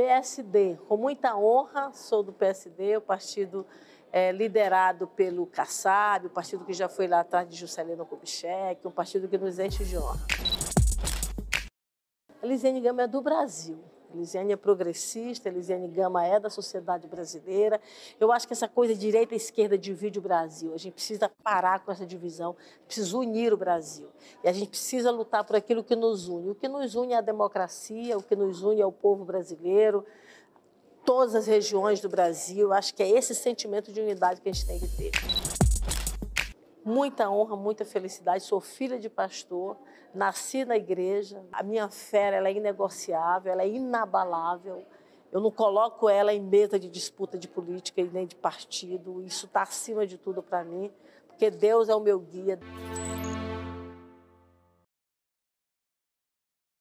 PSD. Com muita honra, sou do PSD, o partido é, liderado pelo Kassab, o partido que já foi lá atrás de Juscelino Kubitschek, um partido que nos enche de honra. Lisiane Gama é do Brasil. Elisiane é progressista, Elisiane Gama é da sociedade brasileira. Eu acho que essa coisa direita e esquerda divide o Brasil. A gente precisa parar com essa divisão, precisa unir o Brasil. E a gente precisa lutar por aquilo que nos une. O que nos une é a democracia, o que nos une é o povo brasileiro, todas as regiões do Brasil. Eu acho que é esse sentimento de unidade que a gente tem que ter muita honra, muita felicidade. Sou filha de pastor, nasci na igreja. A minha fé ela é inegociável, ela é inabalável. Eu não coloco ela em mesa de disputa de política e nem de partido. Isso está acima de tudo para mim, porque Deus é o meu guia.